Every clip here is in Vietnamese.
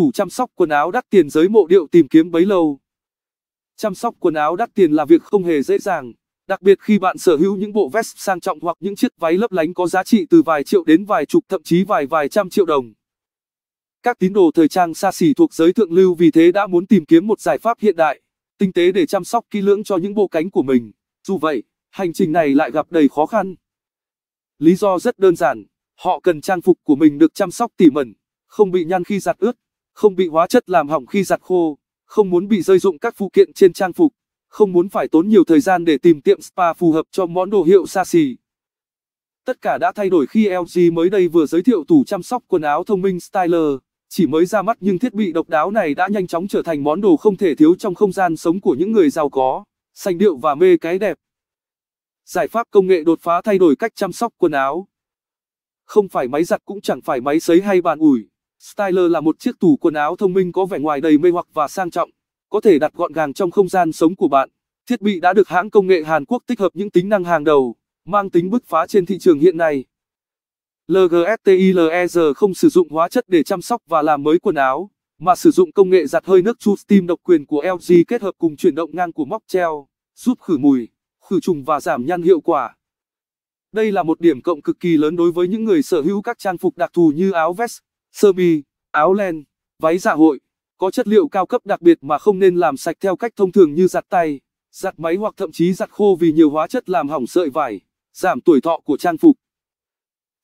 tủ chăm sóc quần áo đắt tiền giới mộ điệu tìm kiếm bấy lâu. Chăm sóc quần áo đắt tiền là việc không hề dễ dàng, đặc biệt khi bạn sở hữu những bộ vest sang trọng hoặc những chiếc váy lấp lánh có giá trị từ vài triệu đến vài chục thậm chí vài vài trăm triệu đồng. Các tín đồ thời trang xa xỉ thuộc giới thượng lưu vì thế đã muốn tìm kiếm một giải pháp hiện đại, tinh tế để chăm sóc kỹ lưỡng cho những bộ cánh của mình. Dù vậy, hành trình này lại gặp đầy khó khăn. Lý do rất đơn giản, họ cần trang phục của mình được chăm sóc tỉ mẩn, không bị nhăn khi giặt ướt không bị hóa chất làm hỏng khi giặt khô, không muốn bị rơi dụng các phụ kiện trên trang phục, không muốn phải tốn nhiều thời gian để tìm tiệm spa phù hợp cho món đồ hiệu xa xỉ. Tất cả đã thay đổi khi LG mới đây vừa giới thiệu tủ chăm sóc quần áo thông minh Styler, chỉ mới ra mắt nhưng thiết bị độc đáo này đã nhanh chóng trở thành món đồ không thể thiếu trong không gian sống của những người giàu có, sành điệu và mê cái đẹp. Giải pháp công nghệ đột phá thay đổi cách chăm sóc quần áo. Không phải máy giặt cũng chẳng phải máy sấy hay bàn ủi. Styler là một chiếc tủ quần áo thông minh có vẻ ngoài đầy mê hoặc và sang trọng, có thể đặt gọn gàng trong không gian sống của bạn. Thiết bị đã được hãng công nghệ Hàn Quốc tích hợp những tính năng hàng đầu, mang tính bứt phá trên thị trường hiện nay. LGSTILER không sử dụng hóa chất để chăm sóc và làm mới quần áo, mà sử dụng công nghệ giặt hơi nước True Steam độc quyền của LG kết hợp cùng chuyển động ngang của móc treo, giúp khử mùi, khử trùng và giảm nhăn hiệu quả. Đây là một điểm cộng cực kỳ lớn đối với những người sở hữu các trang phục đặc thù như áo vest, sơ mi, áo len, váy dạ hội, có chất liệu cao cấp đặc biệt mà không nên làm sạch theo cách thông thường như giặt tay, giặt máy hoặc thậm chí giặt khô vì nhiều hóa chất làm hỏng sợi vải, giảm tuổi thọ của trang phục.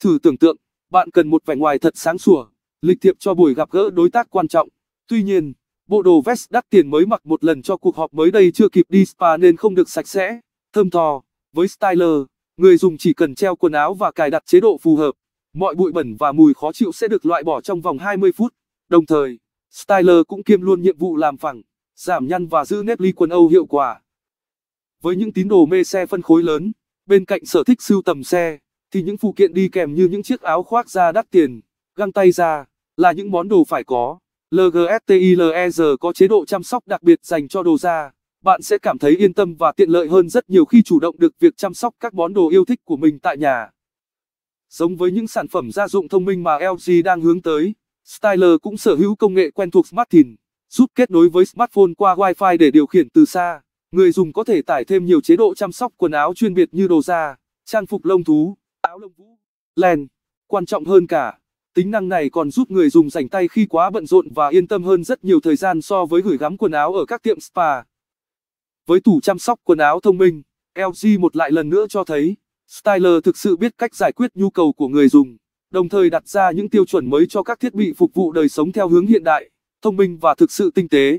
Thử tưởng tượng, bạn cần một vẻ ngoài thật sáng sủa, lịch thiệp cho buổi gặp gỡ đối tác quan trọng. Tuy nhiên, bộ đồ vest đắt tiền mới mặc một lần cho cuộc họp mới đây chưa kịp đi spa nên không được sạch sẽ, thơm tho. Với styler, người dùng chỉ cần treo quần áo và cài đặt chế độ phù hợp mọi bụi bẩn và mùi khó chịu sẽ được loại bỏ trong vòng 20 phút. Đồng thời, styler cũng kiêm luôn nhiệm vụ làm phẳng, giảm nhăn và giữ nét ly quần Âu hiệu quả. Với những tín đồ mê xe phân khối lớn, bên cạnh sở thích sưu tầm xe, thì những phụ kiện đi kèm như những chiếc áo khoác da đắt tiền, găng tay da là những món đồ phải có. LGSTILER có chế độ chăm sóc đặc biệt dành cho đồ da. Bạn sẽ cảm thấy yên tâm và tiện lợi hơn rất nhiều khi chủ động được việc chăm sóc các món đồ yêu thích của mình tại nhà. Giống với những sản phẩm gia dụng thông minh mà LG đang hướng tới, Styler cũng sở hữu công nghệ quen thuộc SmartThin, giúp kết nối với smartphone qua Wi-Fi để điều khiển từ xa. Người dùng có thể tải thêm nhiều chế độ chăm sóc quần áo chuyên biệt như đồ da, trang phục lông thú, áo lông vũ, len. Quan trọng hơn cả, tính năng này còn giúp người dùng rảnh tay khi quá bận rộn và yên tâm hơn rất nhiều thời gian so với gửi gắm quần áo ở các tiệm spa. Với tủ chăm sóc quần áo thông minh, LG một lại lần nữa cho thấy Styler thực sự biết cách giải quyết nhu cầu của người dùng, đồng thời đặt ra những tiêu chuẩn mới cho các thiết bị phục vụ đời sống theo hướng hiện đại, thông minh và thực sự tinh tế.